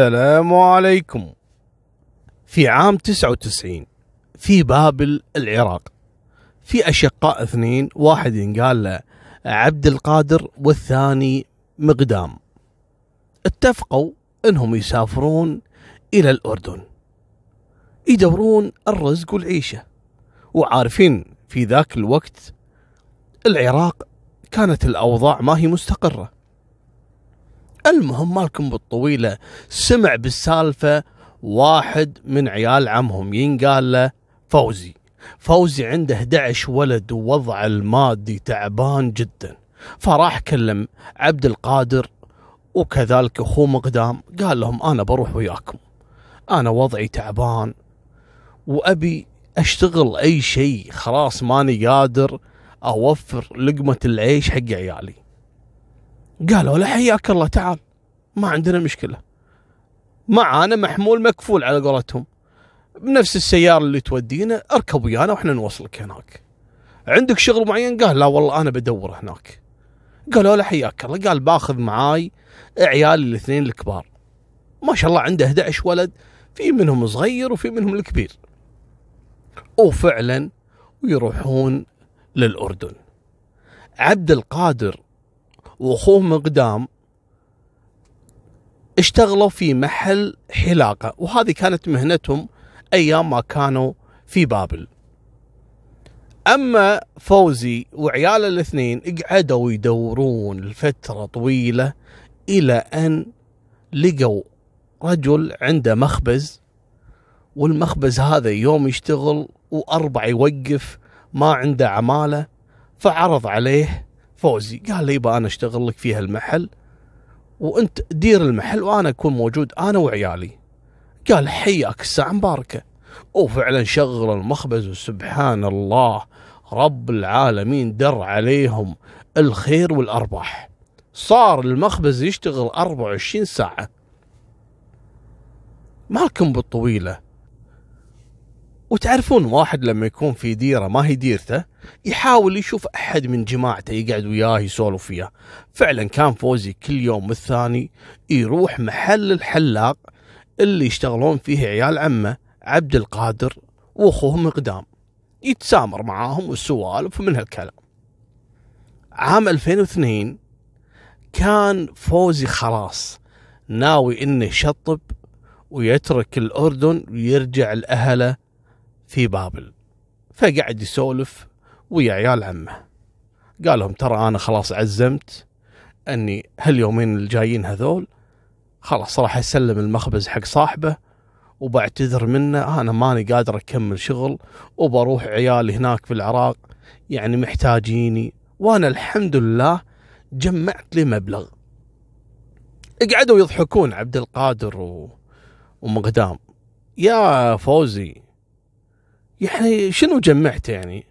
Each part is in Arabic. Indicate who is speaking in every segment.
Speaker 1: السلام عليكم في عام 99 في بابل العراق في أشقاء اثنين واحد ينقال له عبد القادر والثاني مقدام اتفقوا انهم يسافرون الى الأردن يدورون الرزق والعيشة وعارفين في ذاك الوقت العراق كانت الأوضاع ما هي مستقرة المهم مالكم بالطويله سمع بالسالفه واحد من عيال عمهم ينقال له فوزي فوزي عنده 11 ولد ووضعه المادي تعبان جدا فراح كلم عبد القادر وكذلك اخوه مقدام قال لهم انا بروح وياكم انا وضعي تعبان وابي اشتغل اي شيء خلاص ماني قادر اوفر لقمه العيش حق عيالي قالوا له حياك الله تعال ما عندنا مشكله معانا محمول مكفول على قولتهم بنفس السياره اللي تودينا اركب ويانا واحنا نوصلك هناك عندك شغل معين قال لا والله انا بدور هناك قالوا له حياك الله قال باخذ معاي عيالي الاثنين الكبار ما شاء الله عنده 11 ولد في منهم صغير وفي منهم الكبير وفعلا ويروحون للأردن عبد القادر واخوه مقدام اشتغلوا في محل حلاقه وهذه كانت مهنتهم ايام ما كانوا في بابل. اما فوزي وعياله الاثنين قعدوا يدورون لفتره طويله الى ان لقوا رجل عنده مخبز والمخبز هذا يوم يشتغل واربع يوقف ما عنده عماله فعرض عليه فوزي قال لي يبا انا اشتغل لك في هالمحل وانت دير المحل وانا اكون موجود انا وعيالي قال حياك الساعه مباركه وفعلا شغل المخبز وسبحان الله رب العالمين در عليهم الخير والارباح صار المخبز يشتغل 24 ساعه مالكم بالطويله وتعرفون واحد لما يكون في ديره ما هي ديرته يحاول يشوف احد من جماعته يقعد وياه يسولف وياه فعلا كان فوزي كل يوم الثاني يروح محل الحلاق اللي يشتغلون فيه عيال عمه عبد القادر واخوه مقدام يتسامر معاهم والسوالف ومن هالكلام عام 2002 كان فوزي خلاص ناوي انه يشطب ويترك الاردن ويرجع لاهله في بابل فقعد يسولف ويا عيال عمه قال لهم ترى انا خلاص عزمت اني هاليومين الجايين هذول خلاص راح اسلم المخبز حق صاحبه وبعتذر منه انا ماني قادر اكمل شغل وبروح عيالي هناك في العراق يعني محتاجيني وانا الحمد لله جمعت لي مبلغ قعدوا يضحكون عبد القادر و... ومقدام يا فوزي يعني شنو جمعت يعني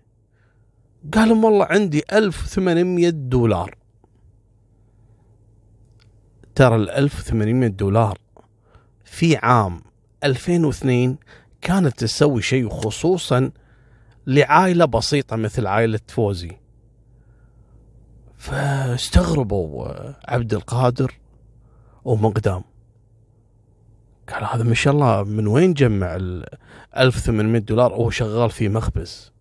Speaker 1: قال لهم والله عندي 1800 دولار ترى ال 1800 دولار في عام 2002 كانت تسوي شيء خصوصا لعائلة بسيطة مثل عائلة فوزي فاستغربوا عبد القادر ومقدام قال هذا ما شاء الله من وين جمع ال 1800 دولار وهو شغال في مخبز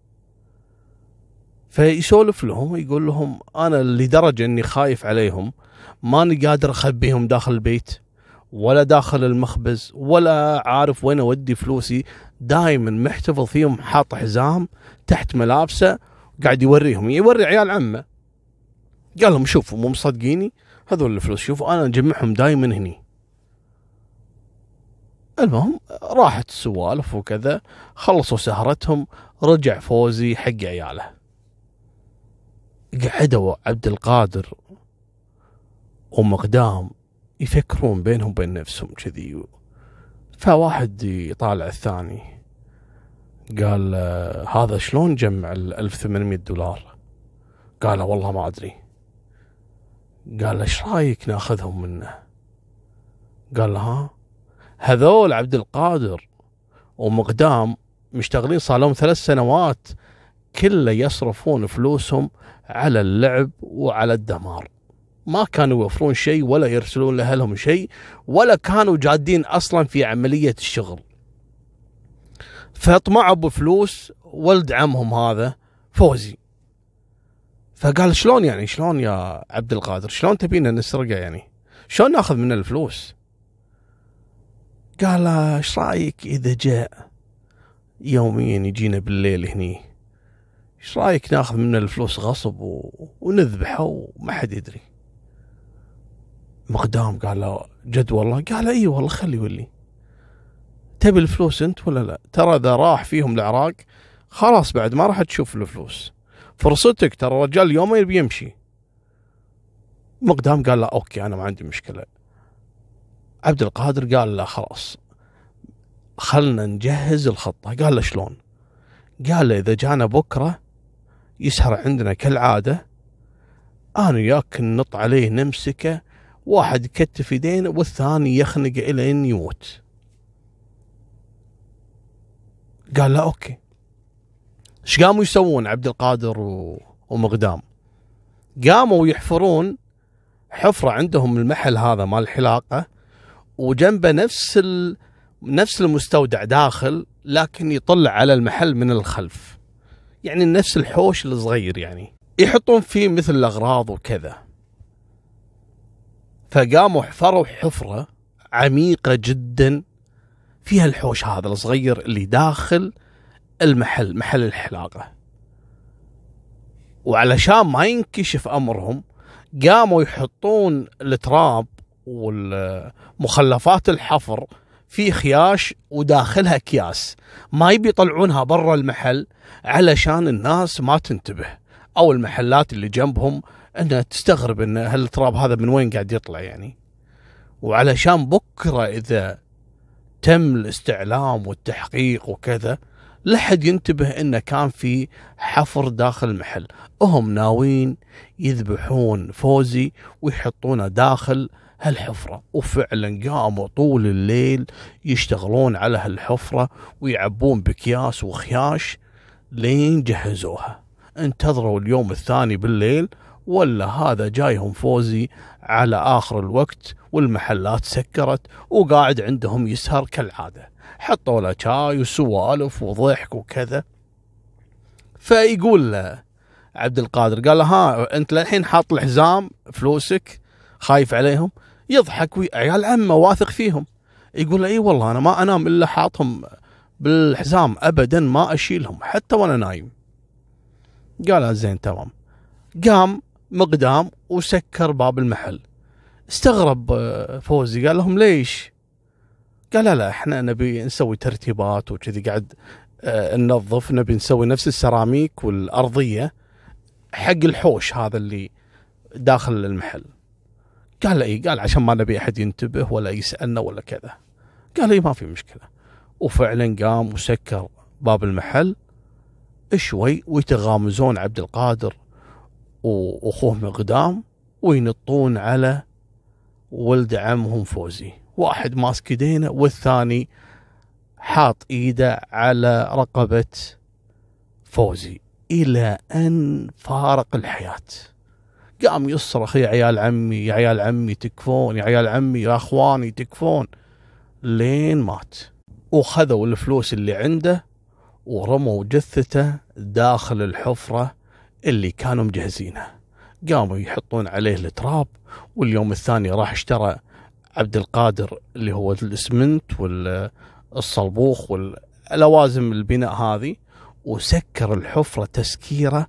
Speaker 1: فيسولف لهم يقول لهم انا لدرجه اني خايف عليهم ماني قادر اخبيهم داخل البيت ولا داخل المخبز ولا عارف وين اودي فلوسي دائما محتفظ فيهم حاط حزام تحت ملابسه قاعد يوريهم يوري عيال عمه قال لهم شوفوا مو مصدقيني هذول الفلوس شوفوا انا اجمعهم دائما هني المهم راحت السوالف وكذا خلصوا سهرتهم رجع فوزي حق عياله قعدوا عبد القادر ومقدام يفكرون بينهم وبين نفسهم كذي فواحد يطالع الثاني قال هذا شلون جمع ال 1800 دولار قال والله ما ادري قال ايش رايك ناخذهم منه قال ها هذول عبد القادر ومقدام مشتغلين صار لهم ثلاث سنوات كله يصرفون فلوسهم على اللعب وعلى الدمار ما كانوا يوفرون شيء ولا يرسلون لاهلهم شيء ولا كانوا جادين اصلا في عمليه الشغل فاطمعوا بفلوس ولد عمهم هذا فوزي فقال شلون يعني شلون يا عبد القادر شلون تبينا نسرقه يعني شلون ناخذ منه الفلوس قال ايش رايك اذا جاء يوميا يجينا بالليل هني ايش رايك ناخذ منه الفلوس غصب و... ونذبحه وما حد يدري مقدام قال له جد والله قال اي والله خلي يولي تبي الفلوس انت ولا لا ترى اذا راح فيهم العراق خلاص بعد ما راح تشوف الفلوس فرصتك ترى الرجال يومين بيمشي مقدام قال له اوكي انا ما عندي مشكله عبد القادر قال له خلاص خلنا نجهز الخطة قال له شلون قال له إذا جانا بكرة يسهر عندنا كالعادة أنا وياك نط عليه نمسكه واحد يكتف يدين والثاني يخنق إلى أن يموت قال له أوكي ايش قاموا يسوون عبد القادر ومقدام قاموا يحفرون حفرة عندهم المحل هذا مال الحلاقة وجنبه نفس ال... نفس المستودع داخل لكن يطلع على المحل من الخلف يعني نفس الحوش الصغير يعني يحطون فيه مثل الاغراض وكذا فقاموا حفروا حفره عميقه جدا فيها الحوش هذا الصغير اللي داخل المحل محل الحلاقه وعلشان ما ينكشف امرهم قاموا يحطون التراب والمخلفات الحفر في خياش وداخلها اكياس ما يبي يطلعونها برا المحل علشان الناس ما تنتبه او المحلات اللي جنبهم انها تستغرب ان هالتراب هذا من وين قاعد يطلع يعني وعلشان بكره اذا تم الاستعلام والتحقيق وكذا لا حد ينتبه انه كان في حفر داخل المحل هم ناويين يذبحون فوزي ويحطونه داخل هالحفرة وفعلا قاموا طول الليل يشتغلون على هالحفرة ويعبون بكياس وخياش لين جهزوها انتظروا اليوم الثاني بالليل ولا هذا جايهم فوزي على آخر الوقت والمحلات سكرت وقاعد عندهم يسهر كالعادة حطوا له شاي وسوالف وضحك وكذا فيقول له عبد القادر قال له ها انت للحين حاط الحزام فلوسك خايف عليهم يضحك وي... عيال عمه واثق فيهم يقول اي والله انا ما انام الا حاطهم بالحزام ابدا ما اشيلهم حتى وانا نايم قال زين تمام قام مقدام وسكر باب المحل استغرب آه، فوزي قال لهم ليش قال لا احنا نبي نسوي ترتيبات وكذي قاعد آه، ننظف نبي نسوي نفس السيراميك والارضيه حق الحوش هذا اللي داخل المحل قال اي قال عشان ما نبي احد ينتبه ولا يسالنا ولا كذا قال اي ما في مشكله وفعلا قام وسكر باب المحل شوي ويتغامزون عبد القادر واخوه مقدام وينطون على ولد عمهم فوزي واحد ماسك يدينه والثاني حاط ايده على رقبه فوزي الى ان فارق الحياه قام يصرخ يا عيال عمي يا عيال عمي تكفون يا عيال عمي يا اخواني تكفون لين مات وخذوا الفلوس اللي عنده ورموا جثته داخل الحفرة اللي كانوا مجهزينها قاموا يحطون عليه التراب واليوم الثاني راح اشترى عبد القادر اللي هو الاسمنت والصلبوخ واللوازم البناء هذه وسكر الحفرة تسكيره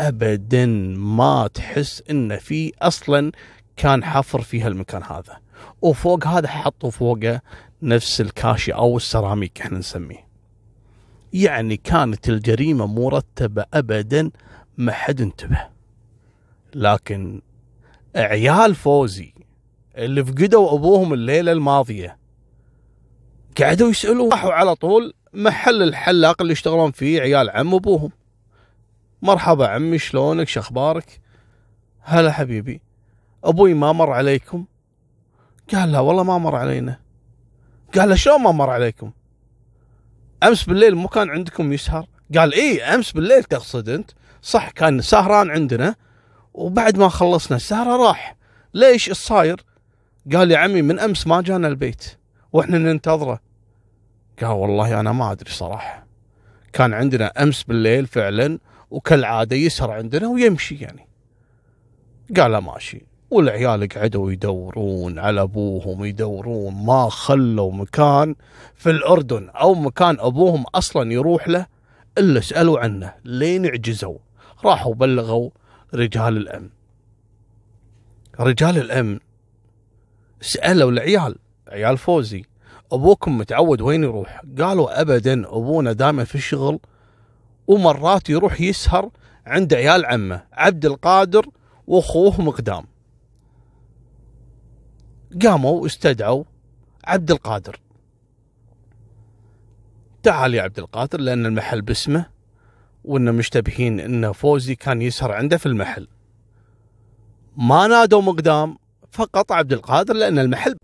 Speaker 1: ابدا ما تحس ان في اصلا كان حفر في هالمكان هذا وفوق هذا حطوا فوقه نفس الكاشي او السيراميك احنا نسميه يعني كانت الجريمه مرتبه ابدا ما حد انتبه لكن عيال فوزي اللي فقدوا ابوهم الليله الماضيه قعدوا يسالوا راحوا على طول محل الحلاق اللي يشتغلون فيه عيال عم ابوهم مرحبا عمي شلونك شخبارك هلا حبيبي أبوي ما مر عليكم قال لا والله ما مر علينا قال له شلون ما مر عليكم أمس بالليل مو كان عندكم يسهر قال اي أمس بالليل تقصد أنت صح كان سهران عندنا وبعد ما خلصنا السهرة راح ليش الصاير قال يا عمي من أمس ما جانا البيت وإحنا ننتظره قال والله أنا ما أدري صراحة كان عندنا أمس بالليل فعلا وكالعاده يسهر عندنا ويمشي يعني قال ماشي والعيال قعدوا يدورون على ابوهم يدورون ما خلوا مكان في الاردن او مكان ابوهم اصلا يروح له الا سالوا عنه لين عجزوا راحوا بلغوا رجال الامن رجال الامن سالوا العيال عيال فوزي ابوكم متعود وين يروح؟ قالوا ابدا ابونا دائما في الشغل ومرات يروح يسهر عند عيال عمه عبد القادر واخوه مقدام قاموا واستدعوا عبد القادر تعال يا عبد القادر لان المحل باسمه وانه مشتبهين ان فوزي كان يسهر عنده في المحل ما نادوا مقدام فقط عبد القادر لان المحل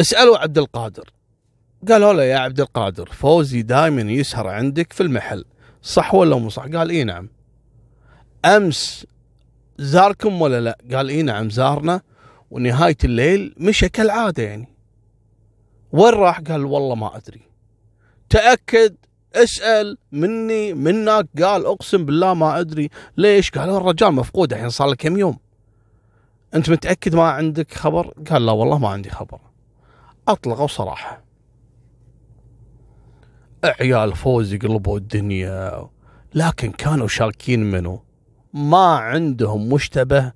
Speaker 1: اسالوا عبد القادر قالوا له يا عبد القادر فوزي دائما يسهر عندك في المحل صح ولا مو صح قال اي نعم امس زاركم ولا لا قال اي نعم زارنا ونهاية الليل مشى كالعادة يعني وين راح قال والله ما أدري تأكد اسأل مني منك قال أقسم بالله ما أدري ليش قال الرجال مفقود الحين صار له كم يوم أنت متأكد ما عندك خبر قال لا والله ما عندي خبر أطلقوا صراحة عيال فوزي قلبوا الدنيا لكن كانوا شاكين منه ما عندهم مشتبه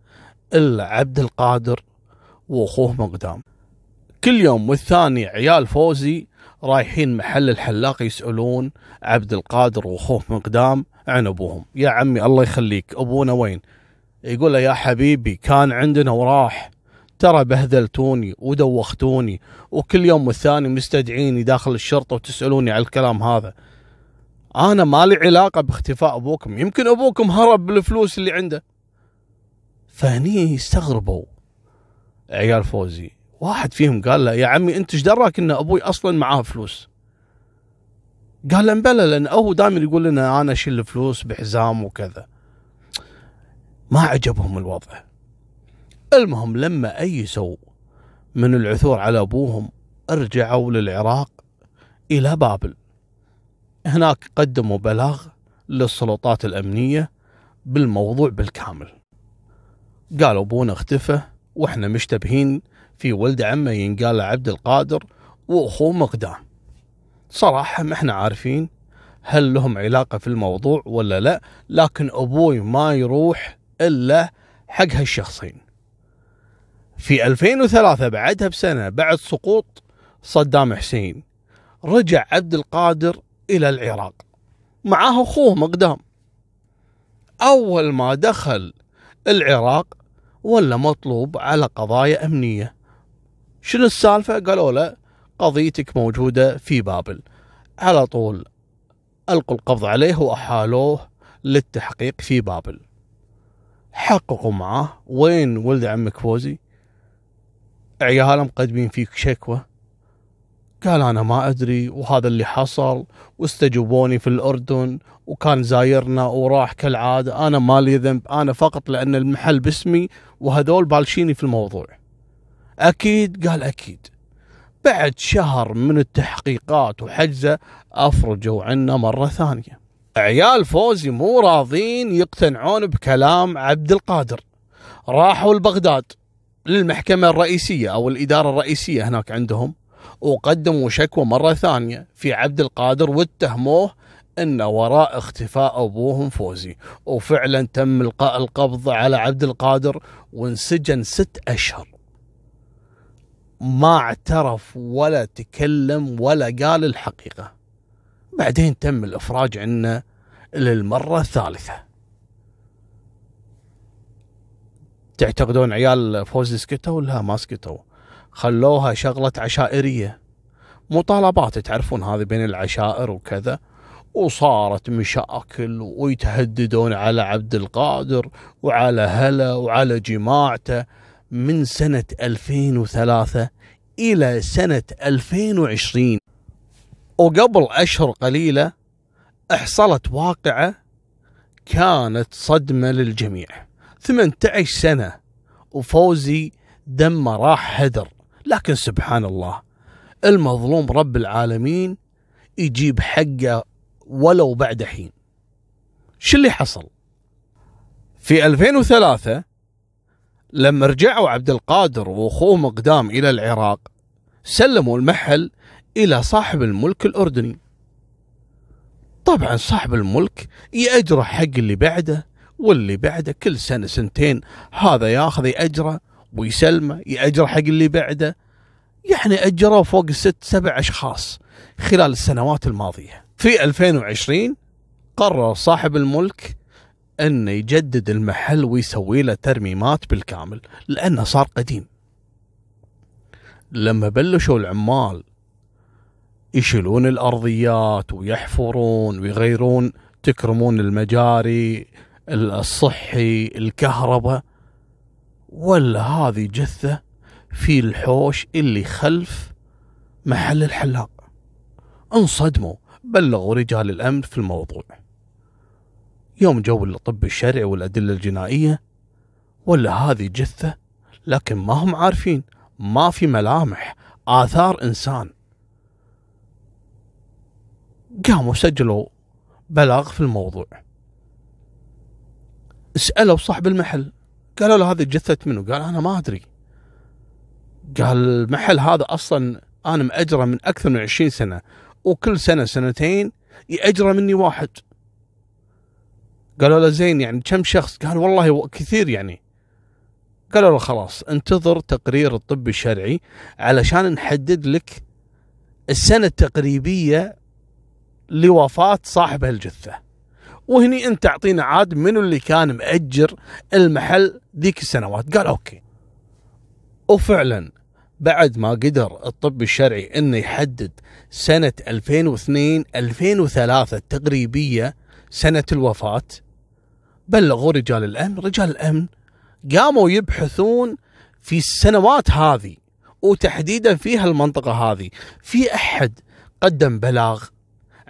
Speaker 1: إلا عبد القادر وأخوه مقدام كل يوم والثاني عيال فوزي رايحين محل الحلاق يسألون عبد القادر وأخوه مقدام عن أبوهم يا عمي الله يخليك أبونا وين يقول له يا حبيبي كان عندنا وراح ترى بهذلتوني ودوختوني وكل يوم والثاني مستدعيني داخل الشرطة وتسألوني على الكلام هذا أنا ما لي علاقة باختفاء أبوكم يمكن أبوكم هرب بالفلوس اللي عنده فهني استغربوا عيال فوزي واحد فيهم قال له يا عمي أنت ايش دراك أن أبوي أصلا معاه فلوس قال له بلى لأن هو دائما يقول لنا أنا أشيل الفلوس بحزام وكذا ما عجبهم الوضع المهم لما أيسوا من العثور على أبوهم رجعوا للعراق إلى بابل هناك قدموا بلاغ للسلطات الأمنية بالموضوع بالكامل قالوا أبونا اختفى وإحنا مشتبهين في ولد عمه ينقال عبد القادر وأخوه مقدام صراحة ما احنا عارفين هل لهم علاقة في الموضوع ولا لا لكن أبوي ما يروح إلا حق هالشخصين في 2003 بعدها بسنة بعد سقوط صدام حسين رجع عبد القادر إلى العراق معاه أخوه مقدام أول ما دخل العراق ولا مطلوب على قضايا أمنية شنو السالفة؟ قالوا له قضيتك موجودة في بابل على طول ألقوا القبض عليه وأحالوه للتحقيق في بابل حققوا معاه وين ولد عمك فوزي عياله مقدمين فيك شكوى قال أنا ما أدري وهذا اللي حصل واستجوبوني في الأردن وكان زايرنا وراح كالعادة أنا مالي ذنب أنا فقط لأن المحل باسمي وهذول بالشيني في الموضوع أكيد قال أكيد بعد شهر من التحقيقات وحجزه أفرجوا عنا مرة ثانية عيال فوزي مو راضين يقتنعون بكلام عبد القادر راحوا لبغداد للمحكمة الرئيسية أو الإدارة الرئيسية هناك عندهم وقدموا شكوى مرة ثانية في عبد القادر واتهموه أن وراء اختفاء أبوهم فوزي وفعلا تم إلقاء القبض على عبد القادر وانسجن ست أشهر ما اعترف ولا تكلم ولا قال الحقيقة بعدين تم الإفراج عنه للمرة الثالثة تعتقدون عيال فوزي سكتوا؟ لا ما سكتوا خلوها شغلة عشائرية مطالبات تعرفون هذه بين العشائر وكذا وصارت مشاكل ويتهددون على عبد القادر وعلى هلا وعلى جماعته من سنة 2003 إلى سنة 2020 وقبل أشهر قليلة حصلت واقعة كانت صدمة للجميع 18 سنة وفوزي دمه راح هدر لكن سبحان الله المظلوم رب العالمين يجيب حقه ولو بعد حين شو اللي حصل في 2003 لما رجعوا عبد القادر واخوه مقدام الى العراق سلموا المحل الى صاحب الملك الاردني طبعا صاحب الملك يأجره حق اللي بعده واللي بعده كل سنه سنتين هذا ياخذ ياجره ويسلمه ياجره حق اللي بعده يعني اجروا فوق ست سبع اشخاص خلال السنوات الماضيه. في 2020 قرر صاحب الملك انه يجدد المحل ويسوي له ترميمات بالكامل لانه صار قديم. لما بلشوا العمال يشيلون الارضيات ويحفرون ويغيرون تكرمون المجاري الصحي الكهرباء ولا هذه جثة في الحوش اللي خلف محل الحلاق انصدموا بلغوا رجال الأمن في الموضوع يوم جو الطب الشرعي والأدلة الجنائية ولا هذه جثة لكن ما هم عارفين ما في ملامح آثار إنسان قاموا سجلوا بلاغ في الموضوع سالوا صاحب المحل قالوا له هذه جثه منه قال انا ما ادري قال المحل هذا اصلا انا ماجره من اكثر من 20 سنه وكل سنه سنتين ياجره مني واحد قالوا له زين يعني كم شخص قال والله كثير يعني قالوا له خلاص انتظر تقرير الطب الشرعي علشان نحدد لك السنة التقريبية لوفاة صاحب الجثه وهني انت اعطينا عاد منو اللي كان مأجر المحل ذيك السنوات قال اوكي وفعلا بعد ما قدر الطب الشرعي انه يحدد سنة 2002 2003 التقريبية سنة الوفاة بلغوا رجال الامن، رجال الامن قاموا يبحثون في السنوات هذه وتحديدا في هالمنطقة هذه في احد قدم بلاغ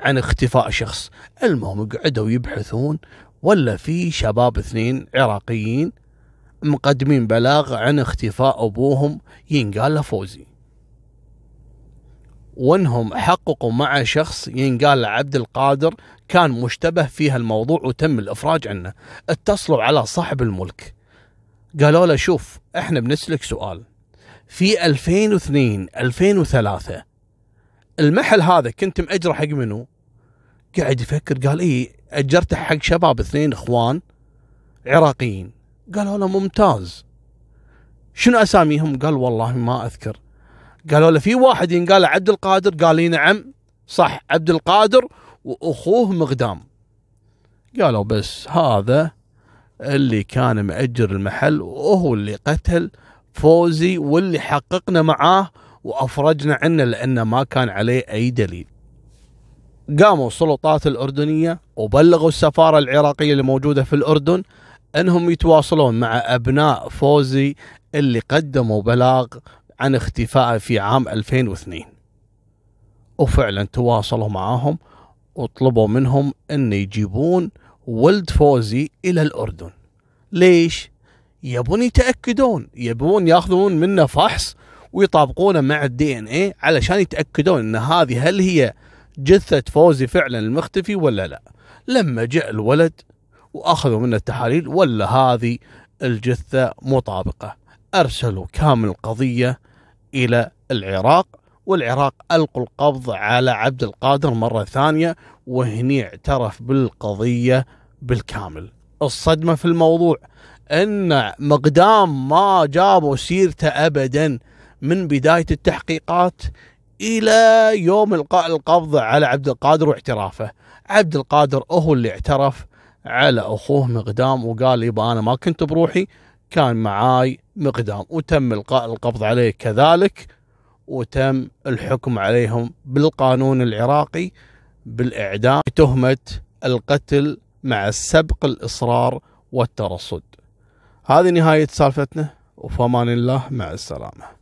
Speaker 1: عن اختفاء شخص المهم قعدوا يبحثون ولا في شباب اثنين عراقيين مقدمين بلاغ عن اختفاء أبوهم ينقال فوزي وانهم حققوا مع شخص ينقال عبد القادر كان مشتبه في هالموضوع وتم الافراج عنه اتصلوا على صاحب الملك قالوا له شوف احنا بنسلك سؤال في 2002 2003 المحل هذا كنت مأجره حق منو قاعد يفكر قال اي اجرته حق شباب اثنين اخوان عراقيين قالوا له ممتاز شنو اساميهم قال والله ما اذكر قالوا له في واحد ينقال عبد القادر قال لي إيه، نعم صح عبد القادر واخوه مقدام قالوا بس هذا اللي كان مأجر المحل وهو اللي قتل فوزي واللي حققنا معاه وافرجنا عنه لانه ما كان عليه اي دليل قاموا السلطات الأردنية وبلغوا السفارة العراقية اللي موجودة في الأردن أنهم يتواصلون مع أبناء فوزي اللي قدموا بلاغ عن اختفائه في عام 2002 وفعلا تواصلوا معاهم وطلبوا منهم أن يجيبون ولد فوزي إلى الأردن ليش؟ يبون يتأكدون يبون ياخذون منه فحص ويطابقونه مع الدي ان اي علشان يتأكدون أن هذه هل هي جثة فوزي فعلا المختفي ولا لا لما جاء الولد وأخذوا منه التحاليل ولا هذه الجثة مطابقة أرسلوا كامل القضية إلى العراق والعراق ألقوا القبض على عبد القادر مرة ثانية وهني اعترف بالقضية بالكامل الصدمة في الموضوع أن مقدام ما جابوا سيرته أبدا من بداية التحقيقات الى يوم القاء القبض على عبد القادر واعترافه عبد القادر هو اللي اعترف على اخوه مقدام وقال يبا انا ما كنت بروحي كان معاي مقدام وتم القاء القبض عليه كذلك وتم الحكم عليهم بالقانون العراقي بالاعدام بتهمه القتل مع السبق الاصرار والترصد هذه نهايه سالفتنا وفمان الله مع السلامه